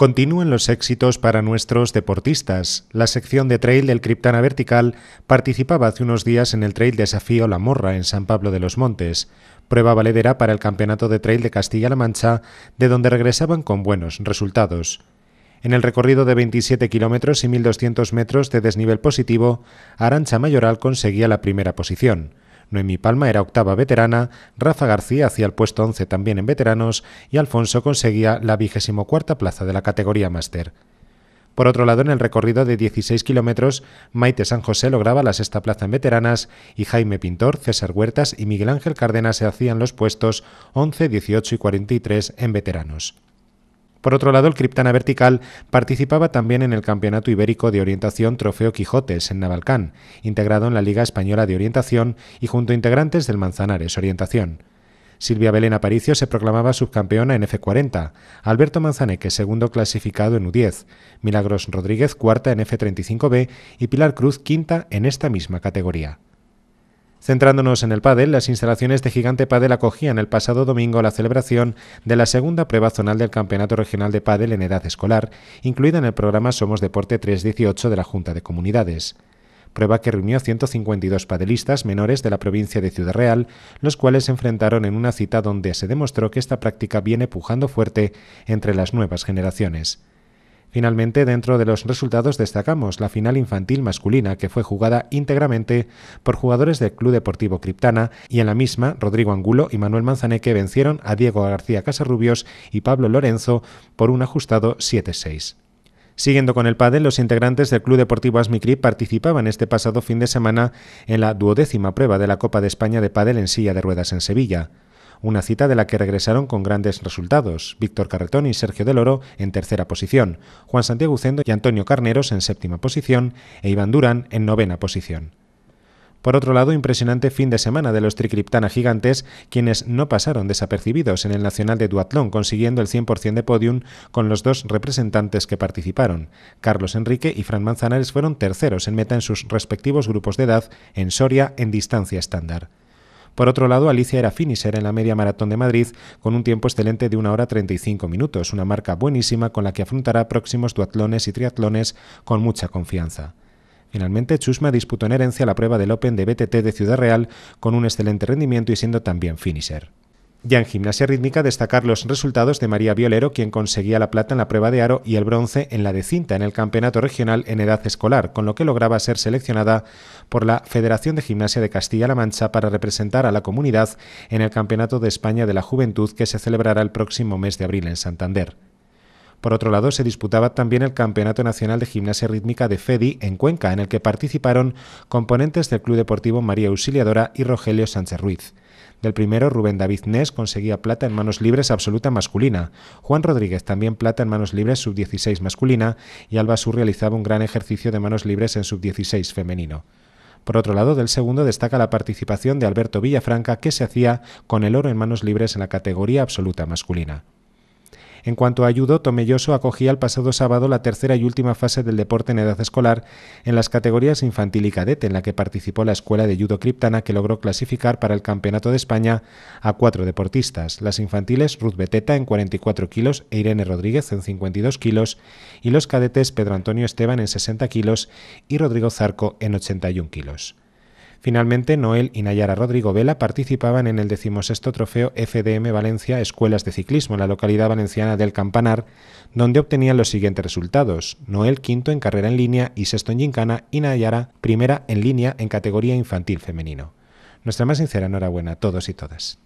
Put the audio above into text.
Continúen los éxitos para nuestros deportistas. La sección de trail del Criptana Vertical participaba hace unos días en el Trail Desafío La Morra en San Pablo de los Montes, prueba valedera para el Campeonato de Trail de Castilla-La Mancha, de donde regresaban con buenos resultados. En el recorrido de 27 kilómetros y 1.200 metros de desnivel positivo, Arancha Mayoral conseguía la primera posición. Noemi Palma era octava veterana, Rafa García hacía el puesto 11 también en veteranos y Alfonso conseguía la vigésimo cuarta plaza de la categoría máster. Por otro lado, en el recorrido de 16 kilómetros, Maite San José lograba la sexta plaza en veteranas y Jaime Pintor, César Huertas y Miguel Ángel Cárdenas se hacían los puestos 11, 18 y 43 en veteranos. Por otro lado, el Criptana Vertical participaba también en el Campeonato Ibérico de Orientación Trofeo Quijotes en Navalcán, integrado en la Liga Española de Orientación y junto a integrantes del Manzanares Orientación. Silvia Belén Aparicio se proclamaba subcampeona en F40, Alberto Manzaneque segundo clasificado en U10, Milagros Rodríguez cuarta en F35B y Pilar Cruz quinta en esta misma categoría. Centrándonos en el pádel, las instalaciones de Gigante Padel acogían el pasado domingo la celebración de la segunda prueba zonal del Campeonato Regional de Padel en edad escolar, incluida en el programa Somos Deporte 318 de la Junta de Comunidades. Prueba que reunió 152 padelistas menores de la provincia de Ciudad Real, los cuales se enfrentaron en una cita donde se demostró que esta práctica viene pujando fuerte entre las nuevas generaciones. Finalmente, dentro de los resultados destacamos la final infantil masculina que fue jugada íntegramente por jugadores del Club Deportivo Criptana y en la misma Rodrigo Angulo y Manuel Manzaneque vencieron a Diego García Casarrubios y Pablo Lorenzo por un ajustado 7-6. Siguiendo con el pádel, los integrantes del Club Deportivo Asmicrip participaban este pasado fin de semana en la duodécima prueba de la Copa de España de Pádel en silla de ruedas en Sevilla una cita de la que regresaron con grandes resultados, Víctor Carretón y Sergio Deloro en tercera posición, Juan Santiago Ucendo y Antonio Carneros en séptima posición e Iván Durán en novena posición. Por otro lado, impresionante fin de semana de los tricriptana gigantes, quienes no pasaron desapercibidos en el Nacional de Duatlón, consiguiendo el 100% de podium con los dos representantes que participaron. Carlos Enrique y Fran Manzanares fueron terceros en meta en sus respectivos grupos de edad en Soria en distancia estándar. Por otro lado, Alicia era finisher en la media maratón de Madrid con un tiempo excelente de 1 hora 35 minutos, una marca buenísima con la que afrontará próximos duatlones y triatlones con mucha confianza. Finalmente, Chusma disputó en herencia la prueba del Open de BTT de Ciudad Real con un excelente rendimiento y siendo también finisher. Ya en gimnasia rítmica destacar los resultados de María Violero, quien conseguía la plata en la prueba de aro y el bronce en la de cinta en el Campeonato Regional en edad escolar, con lo que lograba ser seleccionada por la Federación de Gimnasia de Castilla-La Mancha para representar a la comunidad en el Campeonato de España de la Juventud que se celebrará el próximo mes de abril en Santander. Por otro lado, se disputaba también el Campeonato Nacional de Gimnasia Rítmica de FEDI en Cuenca, en el que participaron componentes del Club Deportivo María Auxiliadora y Rogelio Sánchez Ruiz. Del primero, Rubén David Nés conseguía plata en manos libres absoluta masculina, Juan Rodríguez también plata en manos libres sub-16 masculina y Alba Sur realizaba un gran ejercicio de manos libres en sub-16 femenino. Por otro lado, del segundo destaca la participación de Alberto Villafranca, que se hacía con el oro en manos libres en la categoría absoluta masculina. En cuanto a judo, Tomelloso acogía el pasado sábado la tercera y última fase del deporte en edad escolar en las categorías infantil y cadete, en la que participó la escuela de judo criptana que logró clasificar para el Campeonato de España a cuatro deportistas, las infantiles Ruth Beteta en 44 kilos e Irene Rodríguez en 52 kilos y los cadetes Pedro Antonio Esteban en 60 kilos y Rodrigo Zarco en 81 kilos. Finalmente, Noel y Nayara Rodrigo Vela participaban en el decimosexto trofeo FDM Valencia Escuelas de Ciclismo en la localidad valenciana del Campanar, donde obtenían los siguientes resultados. Noel quinto en carrera en línea y sexto en gincana y Nayara primera en línea en categoría infantil femenino. Nuestra más sincera enhorabuena a todos y todas.